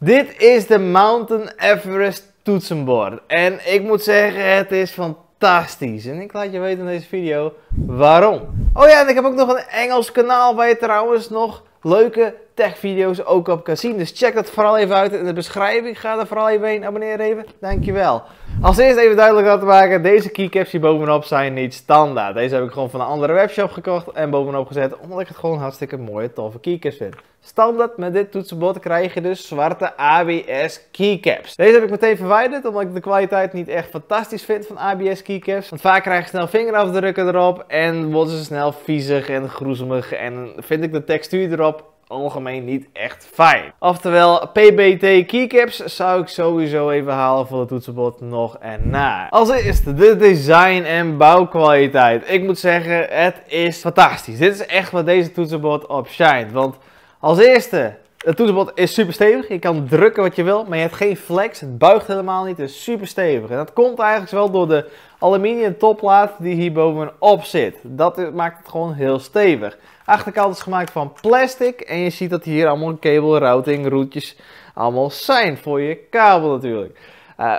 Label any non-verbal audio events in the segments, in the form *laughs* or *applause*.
Dit is de Mountain Everest toetsenbord. En ik moet zeggen, het is fantastisch. En ik laat je weten in deze video waarom. Oh ja, en ik heb ook nog een Engels kanaal waar je trouwens nog leuke tech-video's ook op kan zien. Dus check dat vooral even uit in de beschrijving. Ga er vooral even heen. Abonneer even. Dankjewel. Als eerst even duidelijk laten maken. Deze keycaps hier bovenop zijn niet standaard. Deze heb ik gewoon van een andere webshop gekocht en bovenop gezet. Omdat ik het gewoon hartstikke mooie, toffe keycaps vind. Standaard met dit toetsenbord krijg je dus zwarte ABS keycaps. Deze heb ik meteen verwijderd omdat ik de kwaliteit niet echt fantastisch vind van ABS keycaps. Want vaak krijg je snel vingerafdrukken erop en worden ze snel viezig en groezelig en vind ik de textuur erop algemeen niet echt fijn. Oftewel, PBT keycaps zou ik sowieso even halen voor het toetsenbord nog en na. Als eerste de design en bouwkwaliteit. Ik moet zeggen, het is fantastisch. Dit is echt wat deze toetsenbord op shined. Want als eerste het toetsenbord is super stevig. Je kan drukken wat je wil, maar je hebt geen flex. Het buigt helemaal niet. Het is super stevig. En dat komt eigenlijk wel door de aluminium topplaat die hier bovenop zit. Dat maakt het gewoon heel stevig. Achterkant is gemaakt van plastic. En je ziet dat hier allemaal cable routing routjes allemaal zijn voor je kabel natuurlijk. Eh,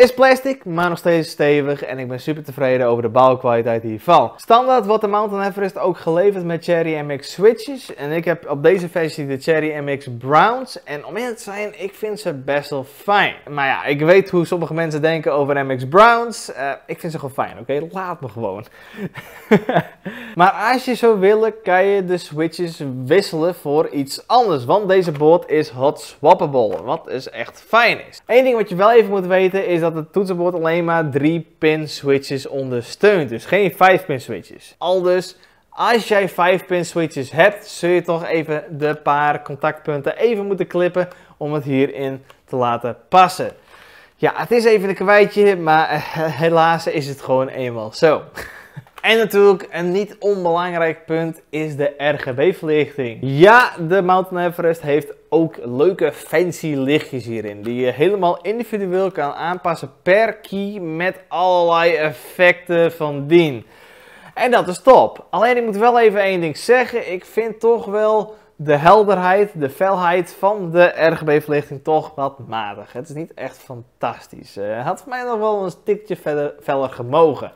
is plastic, maar nog steeds stevig en ik ben super tevreden over de bouwkwaliteit hiervan. Standaard wordt de Mountain Everest ook geleverd met Cherry MX switches en ik heb op deze versie de Cherry MX Browns en om eerlijk te zijn, ik vind ze best wel fijn. Maar ja, ik weet hoe sommige mensen denken over MX Browns. Eh, ik vind ze gewoon fijn, oké? Laat me gewoon. *laughs* maar als je zo willen, kan je de switches wisselen voor iets anders, want deze board is hot swappable, wat is dus echt fijn is. Eén ding wat je wel even moet weten is dat dat het toetsenbord alleen maar 3 pin switches ondersteunt. Dus geen 5 pin switches. Al dus, als jij 5 pin switches hebt, zul je toch even de paar contactpunten even moeten klippen om het hierin te laten passen. Ja, het is even een kwijtje, maar eh, helaas is het gewoon eenmaal zo. En natuurlijk, een niet onbelangrijk punt is de RGB-verlichting. Ja, de Mountain Everest heeft ook leuke fancy lichtjes hierin. Die je helemaal individueel kan aanpassen per key met allerlei effecten van dien. En dat is top. Alleen ik moet wel even één ding zeggen. Ik vind toch wel de helderheid, de felheid van de RGB-verlichting toch wat matig. Het is niet echt fantastisch. Het eh, had voor mij nog wel een stikje verder, feller gemogen.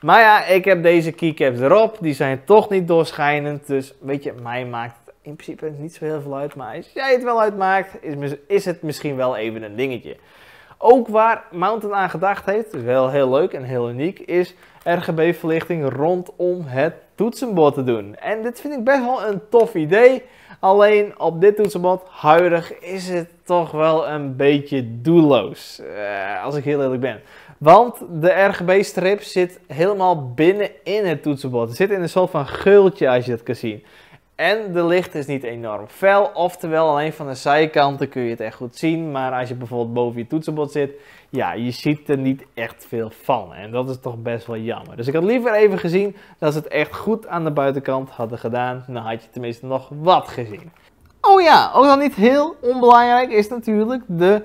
Maar ja, ik heb deze keycaps erop. Die zijn toch niet doorschijnend. Dus weet je, mij maakt het in principe niet zo heel veel uit. Maar als jij het wel uitmaakt, is, is het misschien wel even een dingetje. Ook waar Mountain aan gedacht heeft, dus wel heel leuk en heel uniek, is RGB-verlichting rondom het toetsenbord te doen. En dit vind ik best wel een tof idee. Alleen op dit toetsenbord, huidig, is het toch wel een beetje doelloos. Eh, als ik heel eerlijk ben. Want de RGB-strip zit helemaal binnen in het toetsenbord. Het zit in een soort van geultje als je dat kan zien. En de licht is niet enorm fel, oftewel alleen van de zijkanten kun je het echt goed zien. Maar als je bijvoorbeeld boven je toetsenbord zit, ja, je ziet er niet echt veel van. En dat is toch best wel jammer. Dus ik had liever even gezien dat ze het echt goed aan de buitenkant hadden gedaan. Dan had je tenminste nog wat gezien. Oh ja, ook dan niet heel onbelangrijk is natuurlijk de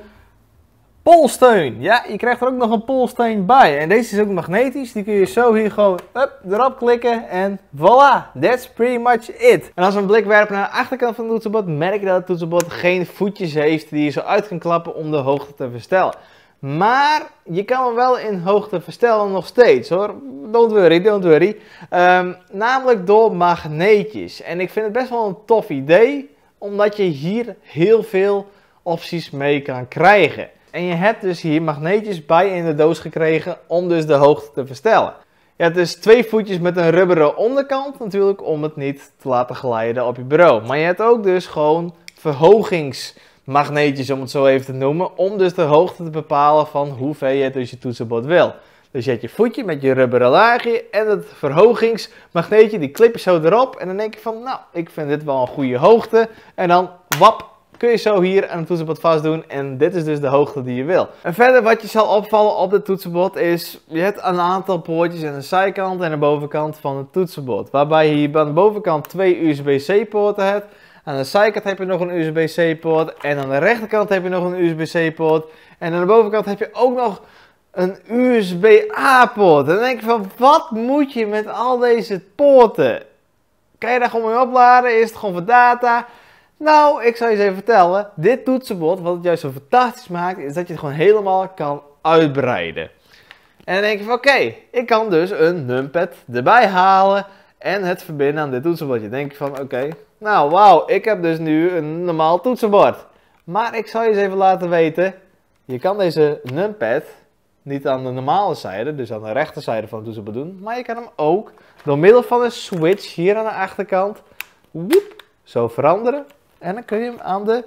polsteun. Ja, je krijgt er ook nog een polsteun bij. En deze is ook magnetisch. Die kun je zo hier gewoon up, erop klikken. En voilà, that's pretty much it. En als we een blik werpen naar de achterkant van het toetsenbord, merk je dat het toetsenbord geen voetjes heeft die je zo uit kan klappen om de hoogte te verstellen. Maar je kan hem wel in hoogte verstellen nog steeds hoor. Don't worry, don't worry. Ehm, namelijk door magneetjes. En ik vind het best wel een tof idee, omdat je hier heel veel opties mee kan krijgen. En je hebt dus hier magneetjes bij in de doos gekregen om dus de hoogte te verstellen. Je hebt dus twee voetjes met een rubberen onderkant natuurlijk om het niet te laten glijden op je bureau. Maar je hebt ook dus gewoon verhogingsmagneetjes om het zo even te noemen. Om dus de hoogte te bepalen van hoe ver je dus je toetsenbord wil. Dus je hebt je voetje met je rubberen laagje en het verhogingsmagneetje, die klip je zo erop. En dan denk je van, nou, ik vind dit wel een goede hoogte. En dan, wap, kun je zo hier aan het toetsenbord vastdoen en dit is dus de hoogte die je wil. En verder wat je zal opvallen op het toetsenbord is, je hebt een aantal poortjes aan de zijkant en aan de bovenkant van het toetsenbord. Waarbij je hier aan de bovenkant twee USB-C poorten hebt. Aan de zijkant heb je nog een USB-C poort en aan de rechterkant heb je nog een USB-C poort. En aan de bovenkant heb je ook nog een USB-A poort. En dan denk je van, wat moet je met al deze poorten? Kan je daar gewoon mee opladen? Is het gewoon voor data? Nou, ik zal je eens even vertellen. Dit toetsenbord, wat het juist zo fantastisch maakt, is dat je het gewoon helemaal kan uitbreiden. En dan denk je van oké, ik kan dus een numpad erbij halen en het verbinden aan dit toetsenbord. Je denkt van oké, nou wauw, ik heb dus nu een normaal toetsenbord. Maar ik zal je eens even laten weten, je kan deze numpad niet aan de normale zijde, dus aan de rechterzijde van het toetsenbord doen. Maar je kan hem ook door middel van een switch hier aan de achterkant, zo veranderen en dan kun je hem aan de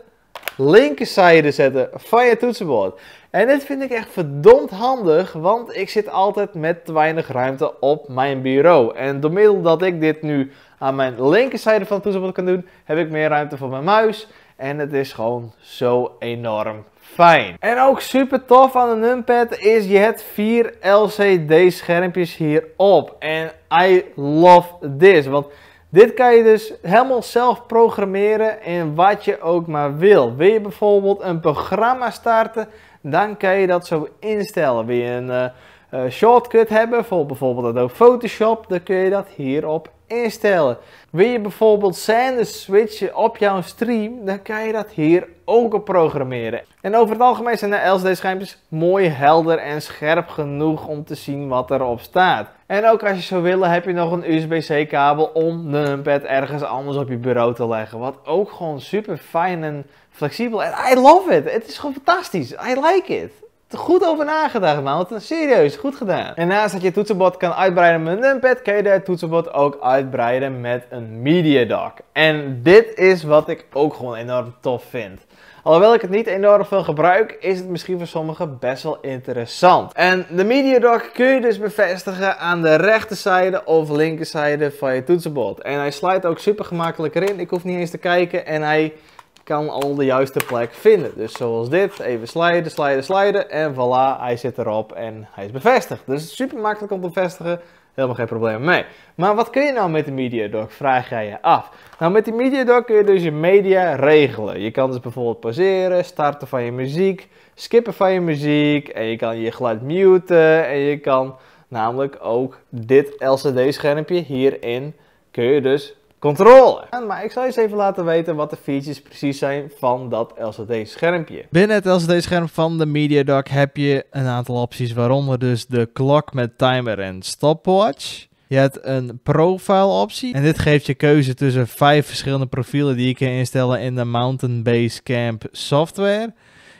linkerzijde zetten van je toetsenbord. En dit vind ik echt verdomd handig, want ik zit altijd met te weinig ruimte op mijn bureau. En door middel dat ik dit nu aan mijn linkerzijde van het toetsenbord kan doen, heb ik meer ruimte voor mijn muis. En het is gewoon zo enorm fijn. En ook super tof aan de numpad is je hebt vier LCD schermpjes hierop. En I love this, want... Dit kan je dus helemaal zelf programmeren in wat je ook maar wil. Wil je bijvoorbeeld een programma starten, dan kan je dat zo instellen. Wil je een eh, eh, shortcut hebben voor bijvoorbeeld Adobe Photoshop, dan kun je dat hierop instellen. Wil je bijvoorbeeld de switchen op jouw stream, dan kan je dat hier ook op programmeren. En over het algemeen zijn de LCD-schermpjes mooi helder en scherp genoeg om te zien wat erop staat. En ook als je zou willen heb je nog een USB-C kabel om de numpad ergens anders op je bureau te leggen. Wat ook gewoon super fijn en flexibel. En I love it. Het is gewoon fantastisch. I like it goed over nagedacht, man. Want serieus, goed gedaan. En naast dat je toetsenbord kan uitbreiden met een numpad, kan je het toetsenbord ook uitbreiden met een media dock. En dit is wat ik ook gewoon enorm tof vind. Alhoewel ik het niet enorm veel gebruik, is het misschien voor sommigen best wel interessant. En de media dock kun je dus bevestigen aan de rechterzijde of linkerzijde van je toetsenbord. En hij sluit ook super gemakkelijk erin. Ik hoef niet eens te kijken en hij kan al de juiste plek vinden. Dus zoals dit, even sliden, sliden, sliden en voilà, hij zit erop en hij is bevestigd. Dus super makkelijk om te bevestigen, helemaal geen probleem mee. Maar wat kun je nou met de MediaDoc, vraag jij je af. Nou, met media MediaDoc kun je dus je media regelen. Je kan dus bijvoorbeeld pauzeren, starten van je muziek, skippen van je muziek en je kan je geluid muten en je kan namelijk ook dit LCD-schermpje hierin kun je dus controle. Maar ik zal je eens even laten weten wat de features precies zijn van dat LCD-schermpje. Binnen het LCD-scherm van de MediaDock heb je een aantal opties, waaronder dus de klok met timer en stopwatch. Je hebt een profile optie en dit geeft je keuze tussen vijf verschillende profielen die je kan instellen in de Mountain Base Camp software.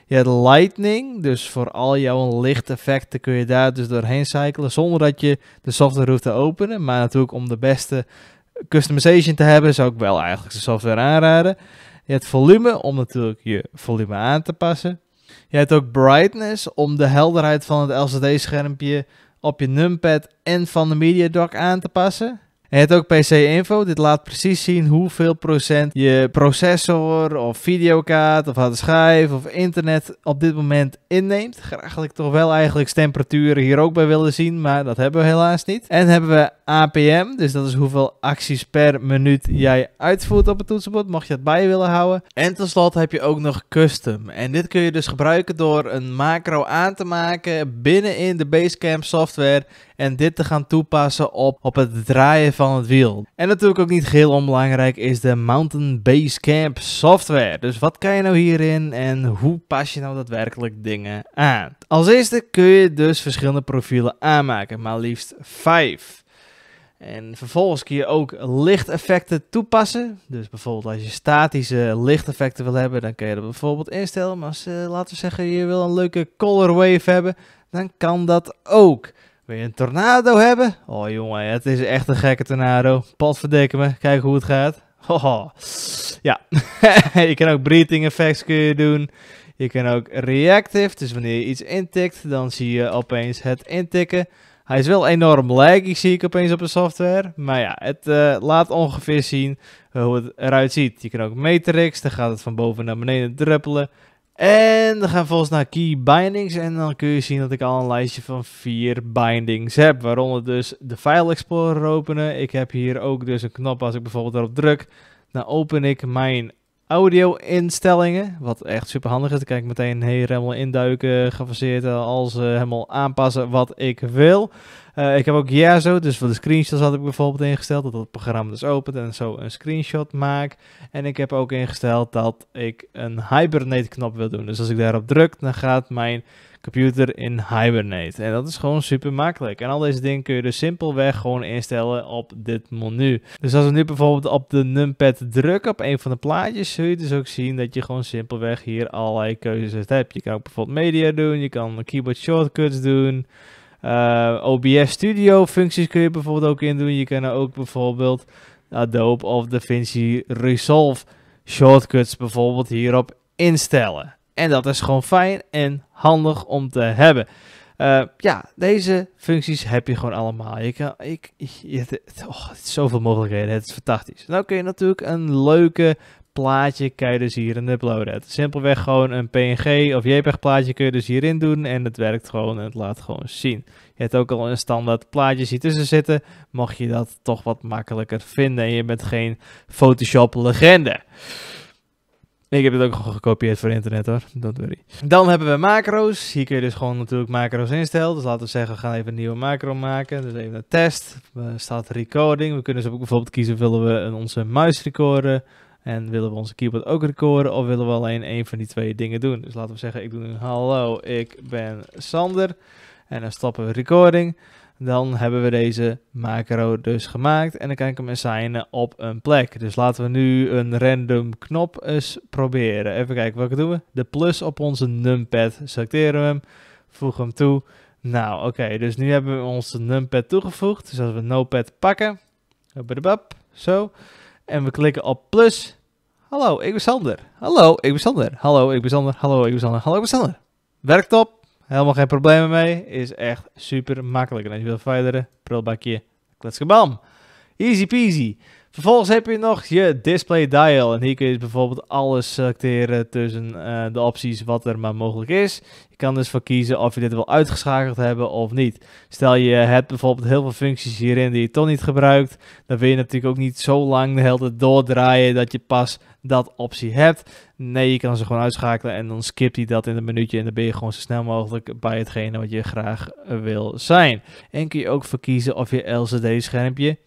Je hebt lightning, dus voor al jouw lichteffecten kun je daar dus doorheen cyclen zonder dat je de software hoeft te openen. Maar natuurlijk om de beste customization te hebben, zou ik wel eigenlijk de software aanraden. Je hebt volume om natuurlijk je volume aan te passen. Je hebt ook brightness om de helderheid van het LCD-schermpje op je numpad en van de media dock aan te passen. En je hebt ook PC-info. Dit laat precies zien hoeveel procent je processor of videokaart of harde schijf of internet op dit moment inneemt. Graag had ik toch wel eigenlijk temperaturen hier ook bij willen zien, maar dat hebben we helaas niet. En hebben we APM. Dus dat is hoeveel acties per minuut jij uitvoert op het toetsenbord. Mocht je dat bij je willen houden. En tenslotte heb je ook nog custom. En dit kun je dus gebruiken door een macro aan te maken binnenin de Basecamp software. En dit te gaan toepassen op, op het draaien van het wiel. En natuurlijk ook niet heel onbelangrijk is de Mountain Basecamp software. Dus wat kan je nou hierin en hoe pas je nou daadwerkelijk dingen aan? Als eerste kun je dus verschillende profielen aanmaken, maar liefst 5. En vervolgens kun je ook lichteffecten toepassen. Dus bijvoorbeeld als je statische lichteffecten wil hebben, dan kun je dat bijvoorbeeld instellen. Maar eh, laten we zeggen, je wil een leuke color wave hebben, dan kan dat ook. Wil je een tornado hebben? Oh jongen, het is echt een gekke tornado. Potverdikke me, kijk hoe het gaat. Oh Ja, *laughs* je kan ook breathing effects kun je doen. Je kan ook reactive, dus wanneer je iets intikt, dan zie je opeens het intikken. Hij is wel enorm laggy, zie ik opeens op de software. Maar ja, het eh, laat ongeveer zien eh, hoe het eruit ziet. Je kan ook matrix, dan gaat het van boven naar beneden druppelen. En dan gaan we volgens naar key bindings. En dan kun je zien dat ik al een lijstje van vier bindings heb. Waaronder dus de file explorer openen. Ik heb hier ook dus een knop als ik bijvoorbeeld daarop druk. Dan open ik mijn audio-instellingen. Wat echt super handig is. Dan kan ik meteen helemaal induiken, gefaseerd, eh, alles eh, helemaal aanpassen wat ik wil. Eh, ik heb ook zo, dus voor de screenshots had ik bijvoorbeeld ingesteld dat het programma dus opent en zo een screenshot maak. En ik heb ook ingesteld dat ik een Hibernate knop wil doen. Dus als ik daarop druk, dan gaat mijn computer in Hibernate. En dat is gewoon super makkelijk. En al deze dingen kun je dus simpelweg gewoon instellen op dit menu. Dus als we nu bijvoorbeeld op de numpad drukken op een van de plaatjes, zul je dus ook zien dat je gewoon simpelweg hier allerlei keuzes hebt. Je kan ook bijvoorbeeld media doen, je kan keyboard shortcuts doen. Eh, OBS Studio functies kun je bijvoorbeeld ook in doen. Je kan er ook bijvoorbeeld Adobe of DaVinci Resolve shortcuts bijvoorbeeld hierop instellen. En dat is gewoon fijn en handig om te hebben. Eh, ja, deze functies heb je gewoon allemaal. Je kan, ik, oh, zoveel mogelijkheden. Het is fantastisch. Nou kun je natuurlijk een leuke plaatje kan je dus hierin uploaden. Het simpelweg gewoon een PNG of JPEG plaatje kun je dus hierin doen. En het werkt gewoon en het laat gewoon zien. Je hebt ook al een standaard plaatje hier tussen zitten. Mocht je dat toch wat makkelijker vinden en je bent geen Photoshop legende. Nee, ik heb het ook gewoon gekopieerd voor internet hoor. Dat weet Dan hebben we macro's. Hier kun je dus gewoon natuurlijk macro's instellen. Dus laten we zeggen, we gaan even een nieuwe macro maken. Dus even een test. Er staat recording. We kunnen dus bijvoorbeeld kiezen, willen we onze muis recorden? En willen we onze keyboard ook recorden? Of willen we alleen één van die twee dingen doen? Dus laten we zeggen, ik doe nu hallo, ik ben Sander. En dan stoppen we recording dan hebben we deze macro dus gemaakt en dan kan ik hem assignen op een plek. Dus laten we nu een random knop eens proberen. Even kijken welke doen we. De plus op onze numpad. Selecteren we hem, voegen hem toe. Nou, oké, dus nu hebben we onze numpad toegevoegd. Dus als we notepad pakken, zo. En we klikken op plus. Hallo, ik ben Sander. Hallo, ik ben Sander. Hallo, ik ben Sander. Hallo, ik ben Sander. Hallo, ik ben Sander. Werkt op. Helemaal geen problemen mee. Is echt super makkelijk. En als je wilt verder, prullenbakje, bam Easy peasy. Vervolgens heb je nog je display dial. En hier kun je dus bijvoorbeeld alles selecteren tussen eh, de opties wat er maar mogelijk is. Je kan dus voor kiezen of je dit wil uitgeschakeld hebben of niet. Stel je hebt bijvoorbeeld heel veel functies hierin die je toch niet gebruikt. Dan wil je natuurlijk ook niet zo lang de hele tijd doordraaien dat je pas dat optie hebt. Nee, je kan ze gewoon uitschakelen en dan skipt hij dat in een minuutje. En dan ben je gewoon zo snel mogelijk bij hetgene wat je graag wil zijn. En kun je ook verkiezen of je LCD-schermpje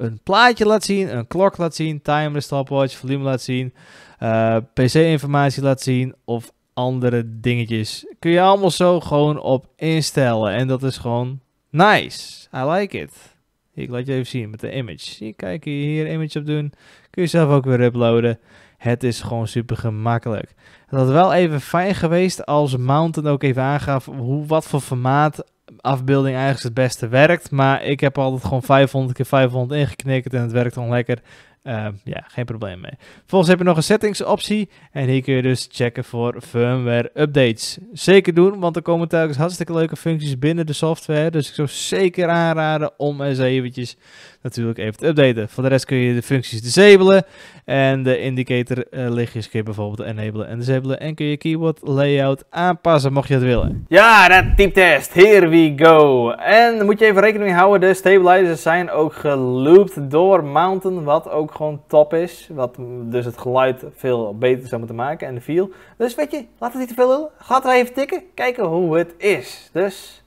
een plaatje laat zien, een klok laat zien, timer, stopwatch, volume laat zien, eh, PC-informatie laat zien of andere dingetjes. Kun je allemaal zo gewoon op instellen en dat is gewoon nice. I like it. ik laat je even zien met de image. Hier, kijk hier, image op doen. Kun je zelf ook weer uploaden. Het is gewoon super gemakkelijk. Het had wel even fijn geweest als Mountain ook even aangaf hoe, wat voor formaat afbeelding eigenlijk het beste werkt. Maar ik heb altijd gewoon 500 keer 500 ingeknikkerd en het werkt gewoon lekker. Ehm, ja, geen probleem mee. Vervolgens heb je nog een settings optie. En hier kun je dus checken voor firmware updates. Zeker doen, want er komen telkens hartstikke leuke functies binnen de software. Dus ik zou zeker aanraden om eens eventjes natuurlijk even te updaten. Voor de rest kun je de functies disabelen en de indicator eh, lichtjes bijvoorbeeld enablen en disablen. En kun je keyboard layout aanpassen mocht je dat willen. Ja, dat typetest. Here we go. En moet je even rekening houden, de stabilizers zijn ook geloopt door Mountain, wat ook gewoon top is. Wat dus het geluid veel beter zou moeten maken en de feel. Dus weet je, laat het niet te veel doen. Ga er even tikken, kijken hoe het is. Dus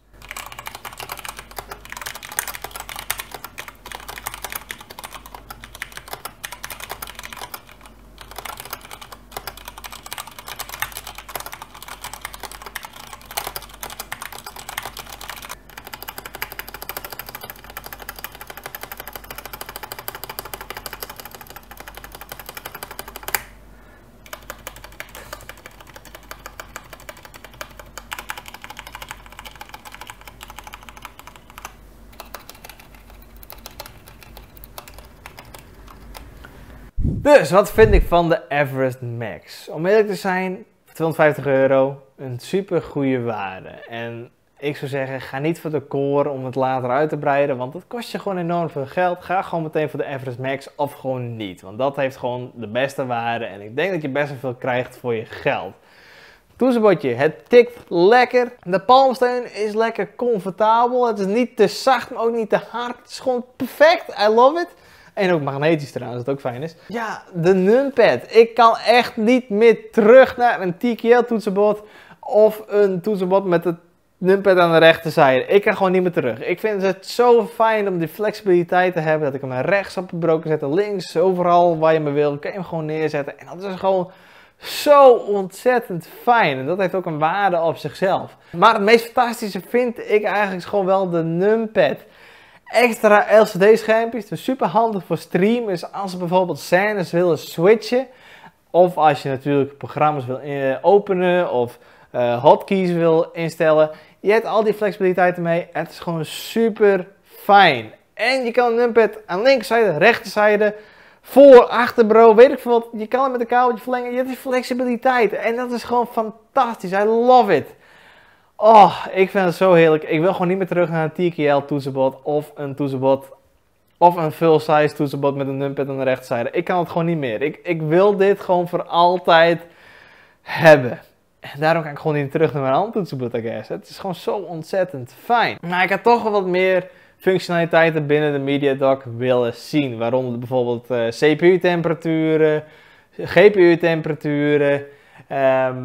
Dus, wat vind ik van de Everest Max? Om eerlijk te zijn, 250 euro, een super goede waarde. En ik zou zeggen, ga niet voor de core om het later uit te breiden, want dat kost je gewoon enorm veel geld. Ga gewoon meteen voor de Everest Max of gewoon niet, want dat heeft gewoon de beste waarde en ik denk dat je best wel veel krijgt voor je geld. Toetsenbordje, het tikt lekker. De palmsteun is lekker comfortabel. Het is niet te zacht, maar ook niet te hard. Het is gewoon perfect. I love it. En ook magnetisch trouwens, dat ook fijn is. Ja, de numpad. Ik kan echt niet meer terug naar een TKL toetsenbord of een toetsenbord met het numpad aan de rechterzijde. Ik kan gewoon niet meer terug. Ik vind het zo fijn om die flexibiliteit te hebben. Dat ik hem rechts op de broker zet, links, overal waar je me wil. Kan je hem gewoon neerzetten. En dat is gewoon zo ontzettend fijn. En dat heeft ook een waarde op zichzelf. Maar het meest fantastische vind ik eigenlijk gewoon wel de numpad extra LCD-schermpjes. Dus super handig voor streamers als ze bijvoorbeeld scènes willen switchen. Of als je natuurlijk programma's wil eh, openen of eh, hotkeys wil instellen. Je hebt al die flexibiliteit ermee. Het is gewoon super fijn. En je kan een numpad aan linkerzijde, rechterzijde, voor, achter, bro, weet ik veel wat. Je kan het met een kabeltje verlengen. Je hebt die flexibiliteit. En dat is gewoon fantastisch. I love it. Oh, ik vind het zo heerlijk. Ik wil gewoon niet meer terug naar een TKL toetsenbord of een toetsenbord of een full-size toetsenbord met een numpad aan de rechterzijde. Ik kan het gewoon niet meer. Ik, ik wil dit gewoon voor altijd hebben. En daarom kan ik gewoon niet terug naar mijn handtoetsenbord, I guess. Het is gewoon zo ontzettend fijn. Maar ik had toch wel wat meer functionaliteiten binnen de MediaDock willen zien. Waaronder bijvoorbeeld eh, CPU-temperaturen, GPU-temperaturen... Ehm,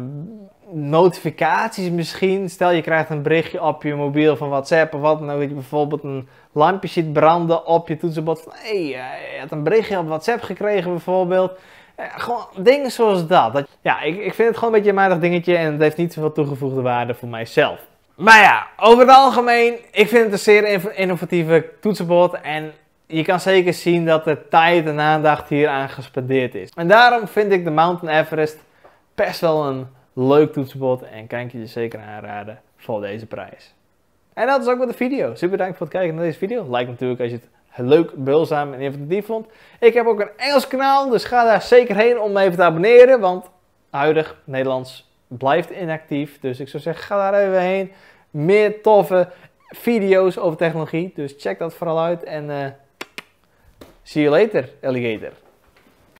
notificaties misschien. Stel je krijgt een berichtje op je mobiel van WhatsApp of wat. Nou dat je bijvoorbeeld een lampje ziet branden op je toetsenbord. Hé, hey, eh, je had een berichtje op WhatsApp gekregen bijvoorbeeld. Eh, gewoon dingen zoals dat. ja, ik, ik vind het gewoon een beetje een maandig dingetje en het heeft niet zoveel toegevoegde waarde voor mijzelf. Maar ja, over het algemeen, ik vind het een zeer innovatieve toetsenbord en je kan zeker zien dat de tijd en aandacht hier aan gespendeerd is. En daarom vind ik de Mountain Everest best wel een Leuk toetsenbord en kan ik je zeker aanraden voor deze prijs. En dat is ook met de video. Super bedankt voor het kijken naar deze video. Like natuurlijk als je het leuk, beulzaam en informatief vond. Ik heb ook een Engels kanaal, dus ga daar zeker heen om even te abonneren. Want huidig Nederlands blijft inactief. Dus ik zou zeggen, ga daar even heen. Meer toffe video's over technologie. Dus check dat vooral uit. En uh, see you later, alligator.